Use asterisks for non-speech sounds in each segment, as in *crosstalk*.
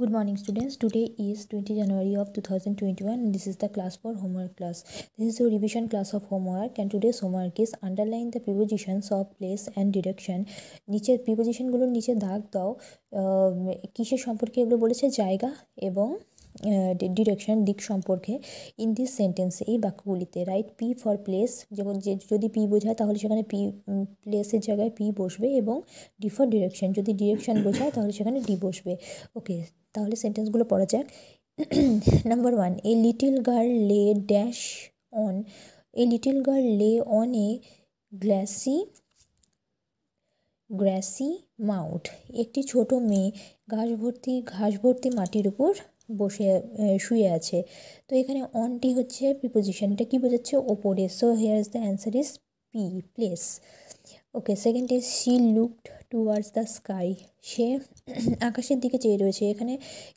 good morning students today is 20 january of 2021 this is the class for homework class this is a revision class of homework and today's homework is underline the prepositions of place and direction নিচের প্রিপোজিশনগুলোর নিচে দাগ দাও কিসের সম্পর্কে এগুলো বলেছে জায়গা এবং ডিরেকশন দিক সম্পর্কে ইন দিস সেন্টেন্স এই বাক্যগুলিতে রাইট পি ফর প্লেস যখন যে যদি পি বোঝায় তাহলে সেখানে পি প্লেসের জায়গায় পি বসবে এবং ডি ফর ডিরেকশন যদি ডিরেকশন বোঝায় তাহলে সেখানে ডি বসবে ওকে তাহলে সেন্টেন্সগুলো পড়া যাক number one a little girl lay dash on a little girl lay on a glassy grassy mount একটি ছোট মেয়ে ঘাস ভর্তি ঘাস ভর্তি মাটির উপর বসে শুয়ে আছে তো এখানে অনটি হচ্ছে প্রিপোজিশনটা কী বোঝাচ্ছে ওপরে so here is the answer is P place okay second is she looked towards the sky সে আকাশের দিকে চেয়ে রয়েছে এখানে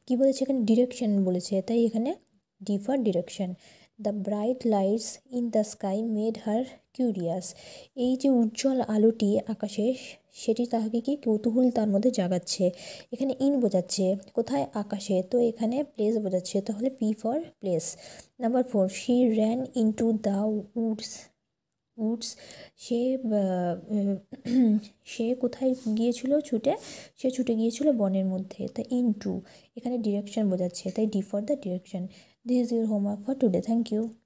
কী বলেছে এখানে ডিরেকশন বলেছে তাই এখানে D for direction the bright lights in the sky made her curious এই যে উজ্জ্বল আলোটি আকাশে সেটি তাহাকে কি কৌতূহল তার মধ্যে জাগাচ্ছে এখানে ইন বোঝাচ্ছে কোথায় আকাশে তো এখানে প্লেস বোঝাচ্ছে তাহলে P for place number four she ran into the woods woods সে *clears throat* সে কোথায় গিয়েছিল ছুটে সে ছুটে গিয়েছিল বনের মধ্যে তা ইন টু এখানে ডিরেকশন বোঝাচ্ছে তাই D for the direction This is your homework for today. Thank you.